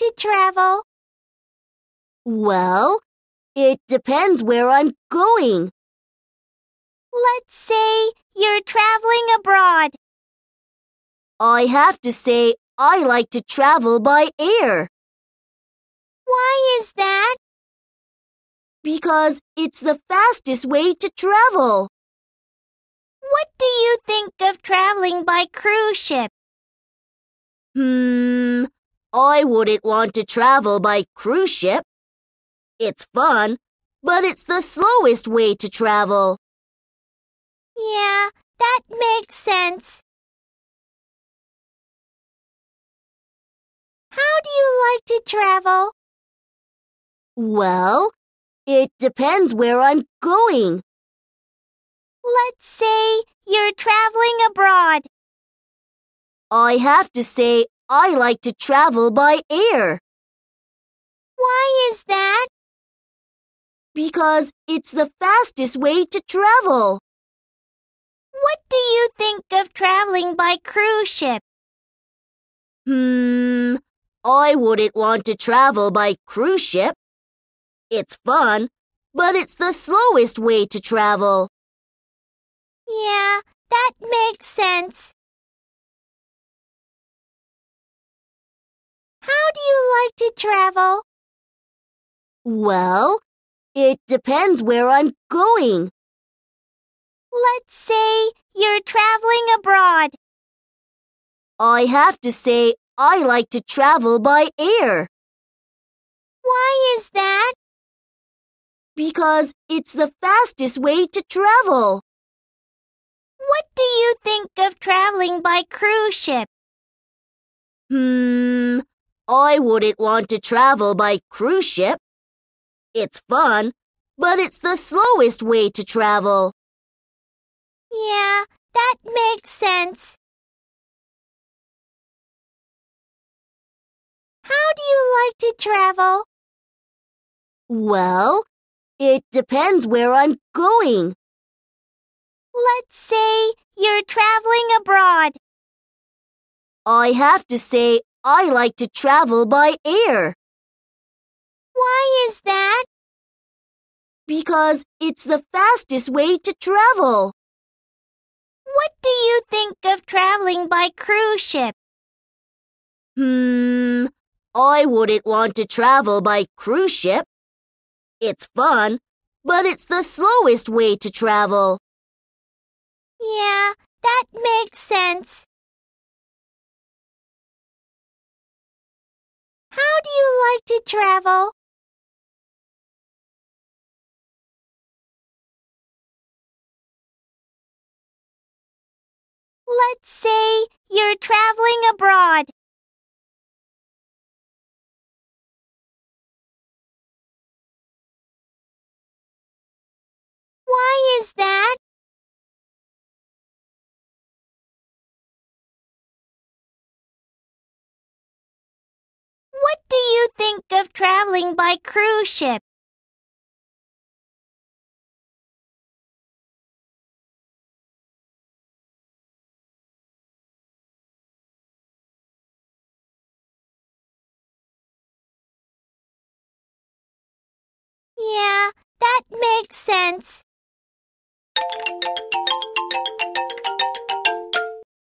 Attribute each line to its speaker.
Speaker 1: to travel?
Speaker 2: Well, it depends where I'm going.
Speaker 3: Let's say you're traveling abroad.
Speaker 2: I have to say I like to travel by air.
Speaker 3: Why is that?
Speaker 2: Because it's the fastest way to travel. What do you think of traveling by cruise ship? Hmm, I wouldn't want to travel by cruise ship. It's fun, but it's the slowest way to travel.
Speaker 1: Yeah, that makes sense. How do you like to
Speaker 2: travel? Well, it depends where I'm going.
Speaker 3: Let's say you're traveling abroad.
Speaker 2: I have to say I like to travel by air.
Speaker 3: Why is that?
Speaker 2: Because it's the fastest way to travel. What do you think of traveling by cruise ship? Hmm, I wouldn't want to travel by cruise ship. It's fun, but it's the slowest way to travel.
Speaker 1: Yeah, that makes sense. like to
Speaker 2: travel? Well, it depends where I'm going.
Speaker 3: Let's say you're traveling abroad.
Speaker 2: I have to say I like to travel by air.
Speaker 3: Why is that?
Speaker 2: Because it's the fastest way to travel. What do you think of traveling by cruise ship? Hmm, I wouldn't want to travel by cruise ship. It's fun, but it's the slowest way to travel.
Speaker 1: Yeah, that makes sense. How do you like to
Speaker 2: travel? Well, it depends where I'm going.
Speaker 3: Let's say you're traveling abroad.
Speaker 2: I have to say I like to travel by air.
Speaker 3: Why is that?
Speaker 2: Because it's the fastest way to travel. What do you think of traveling by cruise ship? Hmm, I wouldn't want to travel by cruise ship. It's fun, but it's the slowest way to travel.
Speaker 1: Yeah, that makes sense. to travel. Let's say you're traveling abroad. traveling by cruise ship. Yeah, that makes sense.